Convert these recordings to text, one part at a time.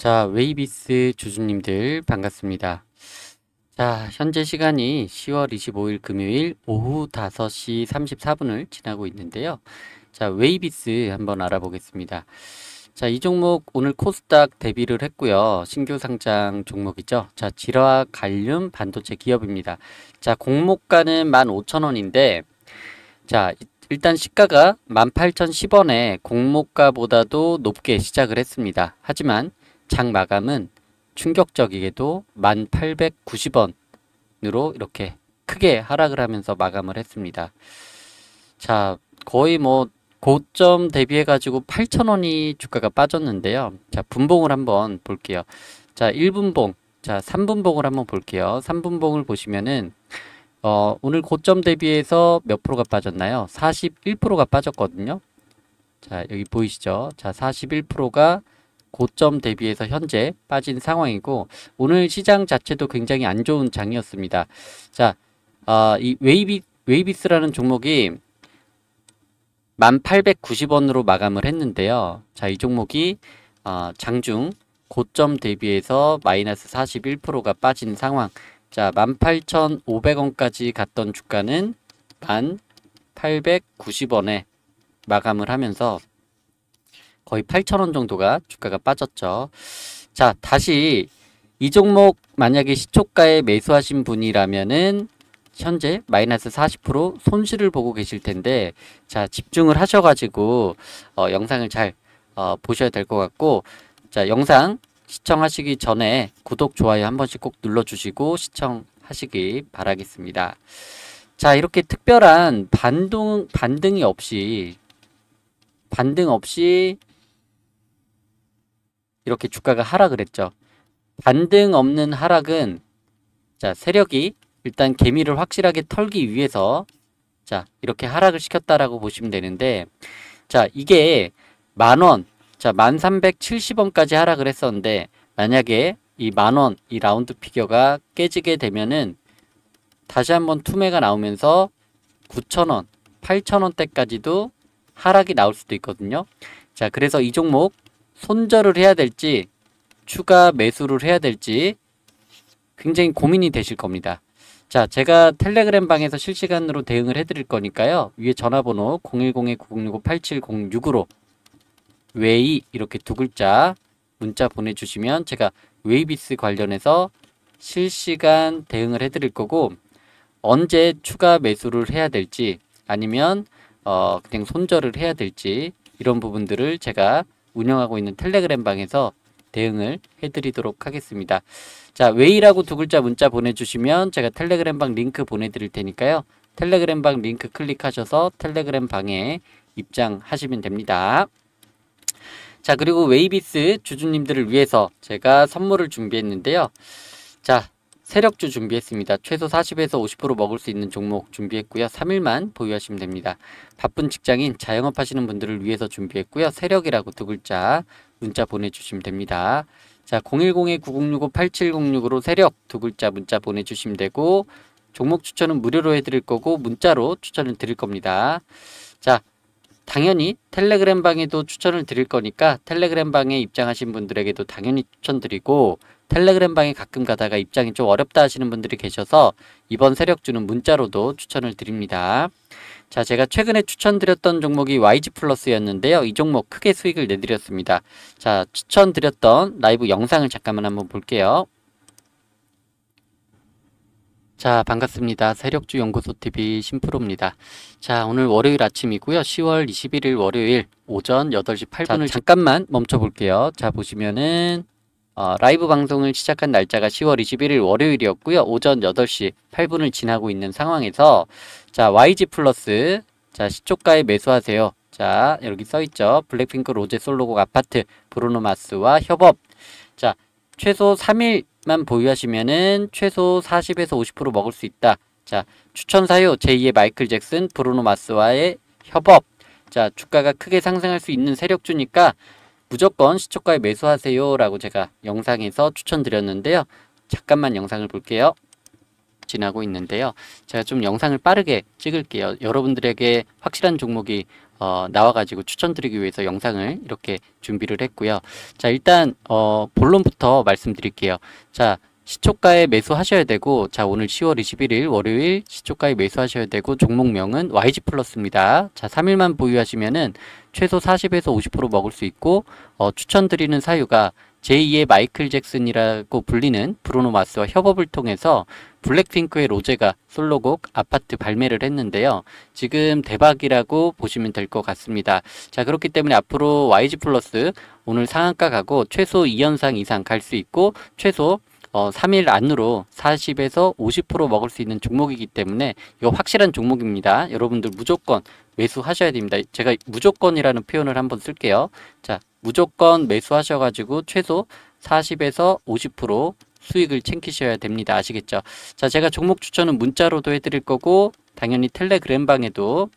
자, 웨이비스 주주님들 반갑습니다. 자, 현재 시간이 10월 25일 금요일 오후 5시 34분을 지나고 있는데요. 자, 웨이비스 한번 알아보겠습니다. 자, 이 종목 오늘 코스닥 대비를 했고요. 신규 상장 종목이죠. 자, 지라 갈륨 반도체 기업입니다. 자, 공모가는 15,000원인데 자, 일단 시가가 18,010원에 공모가보다도 높게 시작을 했습니다. 하지만 장 마감은 충격적이게도 1890원으로 이렇게 크게 하락을 하면서 마감을 했습니다. 자, 거의 뭐 고점 대비해 가지고 8,000원이 주가가 빠졌는데요. 자, 분봉을 한번 볼게요. 자, 1분봉. 자, 3분봉을 한번 볼게요. 3분봉을 보시면은 어, 오늘 고점 대비해서 몇 프로가 빠졌나요? 41%가 빠졌거든요. 자, 여기 보이시죠? 자, 41%가 고점 대비해서 현재 빠진 상황이고 오늘 시장 자체도 굉장히 안 좋은 장이었습니다. 자, 어, 이 웨이비, 웨이비스라는 종목이 1890원으로 마감을 했는데요. 자, 이 종목이 어, 장중 고점 대비해서 마이너스 41%가 빠진 상황. 자, 18,500원까지 갔던 주가는 1890원에 마감을 하면서 거의 8,000원 정도가 주가가 빠졌죠. 자, 다시 이 종목 만약에 시초가에 매수하신 분이라면은 현재 마이너스 40% 손실을 보고 계실 텐데 자, 집중을 하셔가지고 어, 영상을 잘 어, 보셔야 될 것 같고 자, 영상 시청하시기 전에 구독, 좋아요 한 번씩 꼭 눌러주시고 시청하시기 바라겠습니다. 자, 이렇게 특별한 반동, 반등이 없이 반등 없이 이렇게 주가가 하락을 했죠. 반등 없는 하락은 자 세력이 일단 개미를 확실하게 털기 위해서 자 이렇게 하락을 시켰다라고 보시면 되는데 자 이게 만원 자 만삼백칠십 원까지 하락을 했었는데 만약에 이 만원 이 라운드 피겨가 깨지게 되면은 다시 한번 투매가 나오면서 9천원8천 원대까지도 하락이 나올 수도 있거든요. 자 그래서 이 종목 손절을 해야 될지 추가 매수를 해야 될지 굉장히 고민이 되실 겁니다. 자, 제가 텔레그램 방에서 실시간으로 대응을 해드릴 거니까요. 위에 전화번호 010-9065-8706으로 웨이 이렇게 두 글자 문자 보내주시면 제가 웨이비스 관련해서 실시간 대응을 해드릴 거고 언제 추가 매수를 해야 될지 아니면 어 그냥 손절을 해야 될지 이런 부분들을 제가 운영하고 있는 텔레그램 방에서 대응을 해드리도록 하겠습니다. 자, 웨이라고 두 글자 문자 보내주시면 제가 텔레그램 방 링크 보내드릴 테니까요. 텔레그램 방 링크 클릭하셔서 텔레그램 방에 입장하시면 됩니다. 자, 그리고 웨이비스 주주님들을 위해서 제가 선물을 준비했는데요. 자, 세력주 준비했습니다. 최소 40에서 50% 먹을 수 있는 종목 준비했고요. 3일만 보유하시면 됩니다. 바쁜 직장인, 자영업 하시는 분들을 위해서 준비했고요. 세력이라고 두 글자 문자 보내주시면 됩니다. 자 010-9065-8706으로 세력 두 글자 문자 보내주시면 되고 종목 추천은 무료로 해드릴 거고 문자로 추천을 드릴 겁니다. 자 당연히 텔레그램 방에도 추천을 드릴 거니까 텔레그램 방에 입장하신 분들에게도 당연히 추천드리고 텔레그램 방에 가끔 가다가 입장이 좀 어렵다 하시는 분들이 계셔서 이번 세력주는 문자로도 추천을 드립니다. 자, 제가 최근에 추천드렸던 종목이 YG 플러스였는데요. 이 종목 크게 수익을 내드렸습니다. 자, 추천드렸던 라이브 영상을 잠깐만 한번 볼게요. 자 반갑습니다. 세력주 연구소 TV 심프로입니다. 자 오늘 월요일 아침이고요. 10월 21일 월요일 오전 8시 8분을 자, 잠깐만 멈춰 볼게요. 자 보시면은 어, 라이브 방송을 시작한 날짜가 10월 21일 월요일이었고요. 오전 8시 8분을 지나고 있는 상황에서 자 YG 플러스 자 시초가에 매수하세요. 자 여기 써있죠. 블랙핑크 로제 솔로곡 아파트 브루노마스와 협업 자 최소 3일만 보유하시면은 최소 40에서 50% 먹을 수 있다. 자 추천 사유 제2의 마이클 잭슨 브루노마스와의 협업 자 주가가 크게 상승할 수 있는 세력주니까 무조건 시초가에 매수하세요 라고 제가 영상에서 추천드렸는데요. 잠깐만 영상을 볼게요. 지나고 있는데요. 제가 좀 영상을 빠르게 찍을게요. 여러분들에게 확실한 종목이 어, 나와가지고 추천드리기 위해서 영상을 이렇게 준비를 했고요. 자 일단 어, 본론부터 말씀드릴게요. 자 시초가에 매수하셔야 되고 자 오늘 10월 21일 월요일 시초가에 매수하셔야 되고 종목명은 YG 플러스입니다. 자 3일만 보유하시면은 최소 40에서 50% 먹을 수 있고 어, 추천드리는 사유가 제2의 마이클 잭슨이라고 불리는 브루노 마스와 협업을 통해서 블랙핑크의 로제가 솔로곡 아파트 발매를 했는데요. 지금 대박이라고 보시면 될 것 같습니다. 자 그렇기 때문에 앞으로 YG 플러스 오늘 상한가 가고 최소 2연상 이상 갈 수 있고 최소 어, 3일 안으로 40에서 50% 먹을 수 있는 종목이기 때문에 이거 확실한 종목입니다. 여러분들 무조건 매수하셔야 됩니다. 제가 무조건이라는 표현을 한번 쓸게요. 자, 무조건 매수하셔가지고 최소 40에서 50% 수익을 챙기셔야 됩니다. 아시겠죠? 자, 제가 종목 추천은 문자로도 해드릴 거고 당연히 텔레그램방에도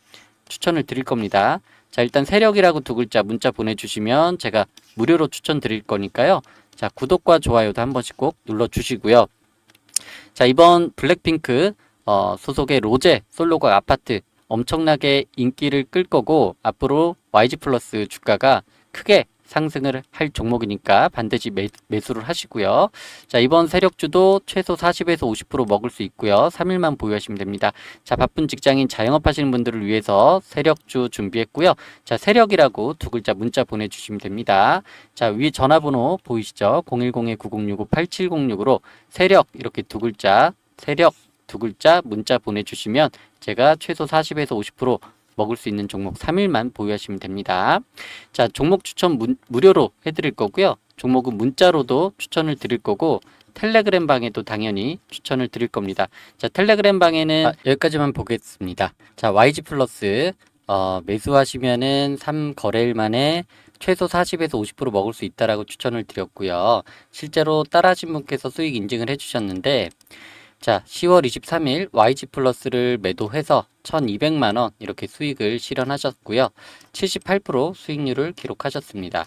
추천을 드릴 겁니다. 자, 일단 세력이라고 두 글자 문자 보내주시면 제가 무료로 추천드릴 거니까요. 자, 구독과 좋아요도 한 번씩 꼭 눌러주시고요. 자, 이번 블랙핑크 어, 소속의 로제 솔로곡 아파트 엄청나게 인기를 끌 거고 앞으로 YG 플러스 주가가 크게 상승을 할 종목이니까 반드시 매, 매수를 하시고요. 자 이번 세력주도 최소 40에서 50% 먹을 수 있고요. 3일만 보유하시면 됩니다. 자 바쁜 직장인 자영업 하시는 분들을 위해서 세력주 준비했고요. 자 세력이라고 두 글자 문자 보내주시면 됩니다. 자 위 전화번호 보이시죠? 010-9065-8706으로 세력 이렇게 두 글자 세력 두 글자 문자 보내주시면 제가 최소 40에서 50% 먹을 수 있는 종목 3일만 보유하시면 됩니다. 자, 종목 추천 문, 무료로 해드릴 거고요. 종목은 문자로도 추천을 드릴 거고 텔레그램 방에도 당연히 추천을 드릴 겁니다. 자, 텔레그램 방에는 아, 여기까지만 보겠습니다. 자, YG 플러스 어, 매수하시면은 3 거래일 만에 최소 40에서 50% 먹을 수 있다라고 추천을 드렸고요. 실제로 따라하신 분께서 수익 인증을 해주셨는데 자, 10월 23일 YG 플러스를 매도해서 1200만원 이렇게 수익을 실현하셨고요. 78% 수익률을 기록하셨습니다.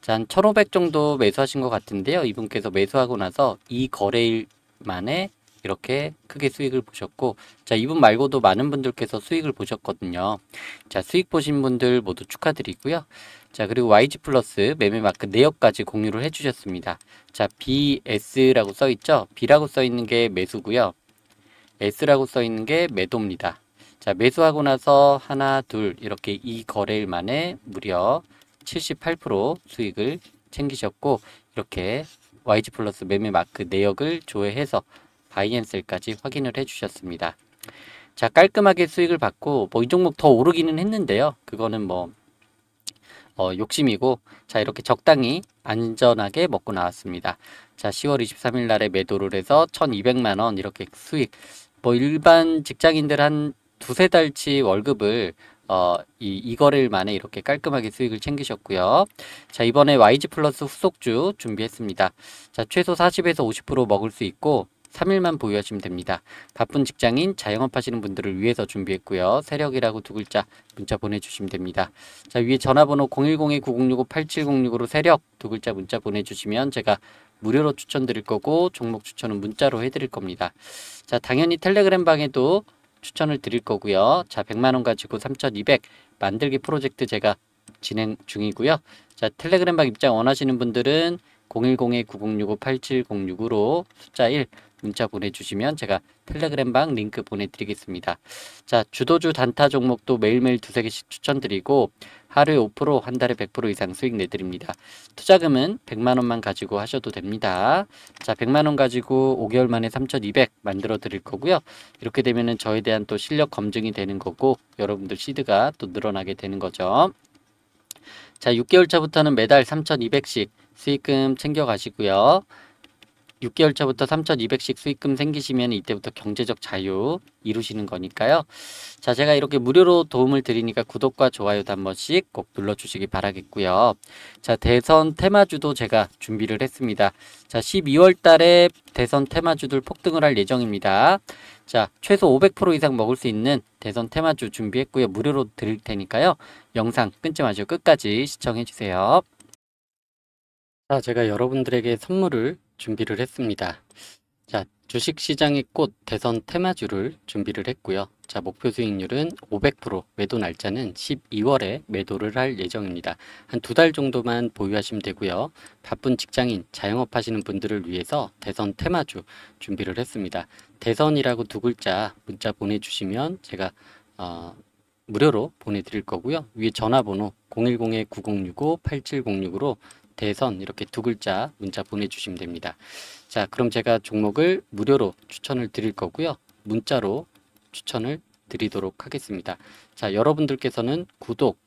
자, 한 1500 정도 매수하신 것 같은데요. 이분께서 매수하고 나서 이 거래일 만에 이렇게 크게 수익을 보셨고 자 이분 말고도 많은 분들께서 수익을 보셨거든요. 자 수익 보신 분들 모두 축하드리고요. 자 그리고 YG 플러스 매매 마크 내역까지 공유를 해주셨습니다. 자 BS라고 써있죠. B라고 써있는 게 매수고요. S라고 써있는 게 매도입니다. 자 매수하고 나서 하나 둘 이렇게 이 거래일 만에 무려 78% 수익을 챙기셨고 이렇게 YG 플러스 매매 마크 내역을 조회해서 바이앤셀까지 확인을 해주셨습니다. 자 깔끔하게 수익을 받고 뭐이 종목 더 오르기는 했는데요. 그거는 뭐 어, 욕심이고 자 이렇게 적당히 안전하게 먹고 나왔습니다. 자 10월 23일 날에 매도를 해서 1200만원 이렇게 수익 뭐 일반 직장인들 한 두세 달치 월급을 어, 이, 이 거래일 만에 이렇게 깔끔하게 수익을 챙기셨고요. 자 이번에 YG 플러스 후속주 준비했습니다. 자 최소 40에서 50% 먹을 수 있고 3일만 보유하시면 됩니다. 바쁜 직장인, 자영업 하시는 분들을 위해서 준비했고요. 세력이라고 두 글자 문자 보내주시면 됩니다. 자 위에 전화번호 010-9965-8706으로 세력 두 글자 문자 보내주시면 제가 무료로 추천드릴 거고 종목 추천은 문자로 해드릴 겁니다. 자 당연히 텔레그램 방에도 추천을 드릴 거고요. 자 100만원 가지고 3200 만들기 프로젝트 제가 진행 중이고요. 자 텔레그램 방 입장 원하시는 분들은 010-9965-8706으로 숫자 1 문자 보내주시면 제가 텔레그램방 링크 보내드리겠습니다. 자 주도주 단타 종목도 매일매일 두세 개씩 추천드리고 하루에 5%한 달에 100% 이상 수익 내드립니다. 투자금은 100만원만 가지고 하셔도 됩니다. 자 100만원 가지고 5개월 만에 3200 만들어 드릴 거고요. 이렇게 되면은 저에 대한 또 실력 검증이 되는 거고 여러분들 시드가 또 늘어나게 되는 거죠. 자 6개월 차부터는 매달 3200씩 수익금 챙겨가시고요. 6개월차부터 3,200씩 수익금 생기시면 이때부터 경제적 자유 이루시는 거니까요. 자, 제가 이렇게 무료로 도움을 드리니까 구독과 좋아요도 한 번씩 꼭 눌러주시기 바라겠고요. 자, 대선 테마주도 제가 준비를 했습니다. 자, 12월 달에 대선 테마주들 폭등을 할 예정입니다. 자, 최소 500% 이상 먹을 수 있는 대선 테마주 준비했고요. 무료로 드릴 테니까요. 영상 끊지 마시고 끝까지 시청해주세요. 자, 제가 여러분들에게 선물을 준비를 했습니다. 자, 주식시장의 꽃 대선 테마주를 준비를 했고요. 자, 목표 수익률은 500% 매도 날짜는 12월에 매도를 할 예정입니다. 한 두 달 정도만 보유하시면 되고요. 바쁜 직장인, 자영업 하시는 분들을 위해서 대선 테마주 준비를 했습니다. 대선이라고 두 글자 문자 보내주시면 제가 어, 무료로 보내드릴 거고요. 위에 전화번호 010-9065-8706으로 대선 이렇게 두 글자 문자 보내주시면 됩니다. 자 그럼 제가 종목을 무료로 추천을 드릴 거고요. 문자로 추천을 드리도록 하겠습니다. 자 여러분들께서는 구독,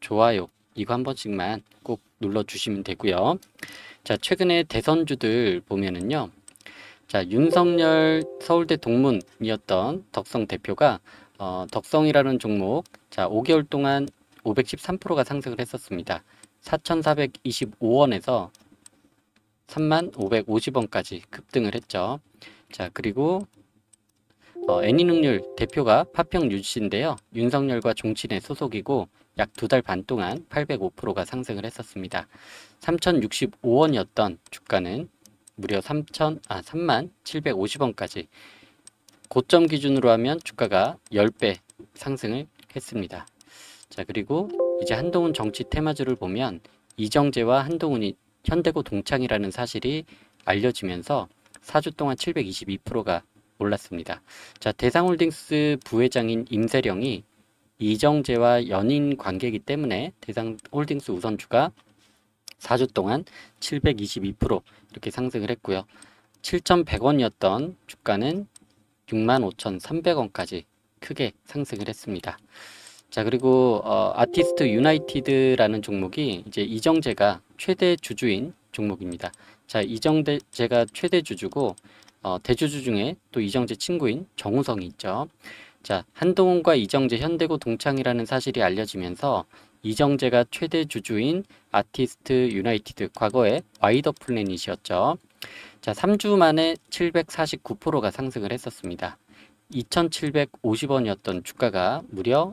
좋아요 이거 한 번씩만 꼭 눌러주시면 되고요. 자 최근에 대선주들 보면은요. 자 윤석열 서울대 동문이었던 덕성 대표가 어, 덕성이라는 종목 자 5개월 동안 513%가 상승을 했었습니다. 4,425원에서 3,550원까지 급등을 했죠. 자 그리고 어, 애니능률 대표가 파평 유씨인데요. 윤석열과 종친의 소속이고 약 두 달 반 동안 805%가 상승을 했었습니다. 3,065원이었던 주가는 무려 3천, 아, 3 750원까지 고점 기준으로 하면 주가가 10배 상승을 했습니다. 자 그리고 이제 한동훈 정치 테마주를 보면 이정재와 한동훈이 현대고 동창이라는 사실이 알려지면서 4주 동안 722%가 올랐습니다. 자 대상홀딩스 부회장인 임세령이 이정재와 연인 관계이기 때문에 대상홀딩스 우선주가 4주 동안 722% 이렇게 상승을 했고요. 7,100원이었던 주가는 65,300원까지 크게 상승을 했습니다. 자 그리고 어, 아티스트 유나이티드라는 종목이 이제 이정재가 최대 주주인 종목입니다. 자 이정재가 최대 주주고 어, 대주주 중에 또 이정재 친구인 정우성이 있죠. 자 한동훈과 이정재 현대고 동창이라는 사실이 알려지면서 이정재가 최대 주주인 아티스트 유나이티드 과거에 와이더 플래이었죠자 3주 만에 749%가 상승을 했었습니다. 2,750원이었던 주가가 무려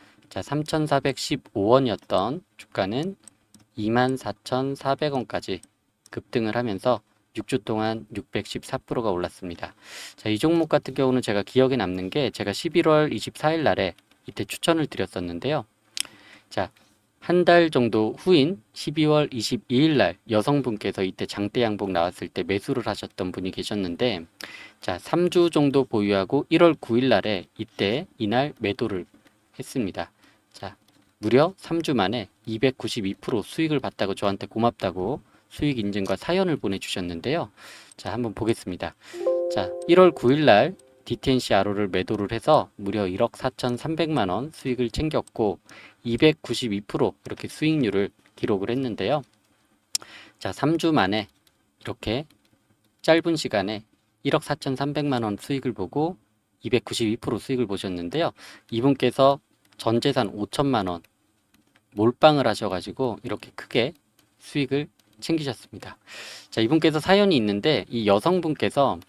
자 3,415원이었던 주가는 24,400원까지 급등을 하면서 6주 동안 614%가 올랐습니다. 자, 이 종목 같은 경우는 제가 기억에 남는 게 제가 11월 24일 날에 이때 추천을 드렸었는데요. 자, 한 달 정도 후인 12월 22일 날 여성분께서 이때 장대 양봉 나왔을 때 매수를 하셨던 분이 계셨는데 자, 3주 정도 보유하고 1월 9일 날에 이때 이날 매도를 했습니다. 자, 무려 3주 만에 292% 수익을 봤다고 저한테 고맙다고 수익 인증과 사연을 보내주셨는데요. 자, 한번 보겠습니다. 자, 1월 9일날 DTNC RO를 매도를 해서 무려 1억 4,300만원 수익을 챙겼고 292% 이렇게 수익률을 기록을 했는데요. 자, 3주 만에 이렇게 짧은 시간에 1억 4,300만원 수익을 보고 292% 수익을 보셨는데요. 이분께서 전재산 5천만 원 몰빵을 하셔가지고 이렇게 크게 수익을 챙기셨습니다. 자 이분께서 사연이 있는데 이 여성분께서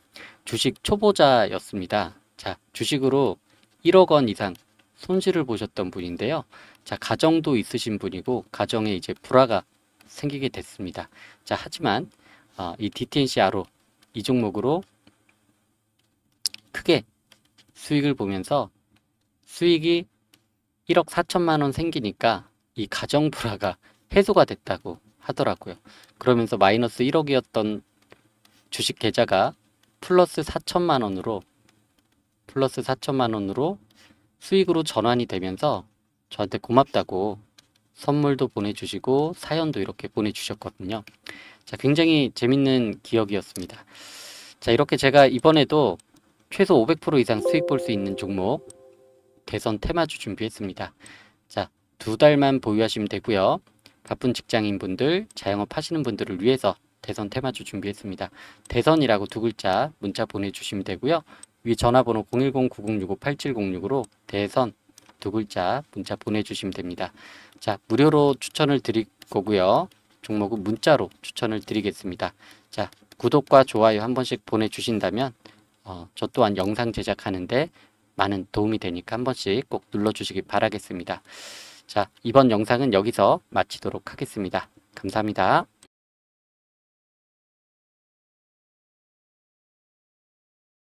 주식 초보자였습니다. 자 주식으로 1억 원 이상 손실을 보셨던 분인데요. 자 가정도 있으신 분이고 가정에 이제 불화가 생기게 됐습니다. 자 하지만 어, 이 DTNCR로 이 종목으로 크게 수익을 보면서 수익이 1억 4천만 원 생기니까 이 가정 불화가 해소가 됐다고 하더라고요. 그러면서 마이너스 1억이었던 주식 계좌가 플러스 4천만 원으로 플러스 4천만 원으로 수익으로 전환이 되면서 저한테 고맙다고 선물도 보내주시고 사연도 이렇게 보내주셨거든요. 자, 굉장히 재밌는 기억이었습니다. 자, 이렇게 제가 이번에도 최소 500% 이상 수익 볼 수 있는 종목 대선 테마주 준비했습니다. 자, 두 달만 보유하시면 되고요. 바쁜 직장인분들, 자영업 하시는 분들을 위해서 대선 테마주 준비했습니다. 대선이라고 두 글자 문자 보내주시면 되고요. 위 전화번호 010-9065-8706으로 대선 두 글자 문자 보내주시면 됩니다. 자, 무료로 추천을 드릴 거고요. 종목은 문자로 추천을 드리겠습니다. 자, 구독과 좋아요 한 번씩 보내주신다면 어, 저 또한 영상 제작하는데 많은 도움이 되니까 한 번씩 꼭 눌러주시기 바라겠습니다. 자, 이번 영상은 여기서 마치도록 하겠습니다. 감사합니다.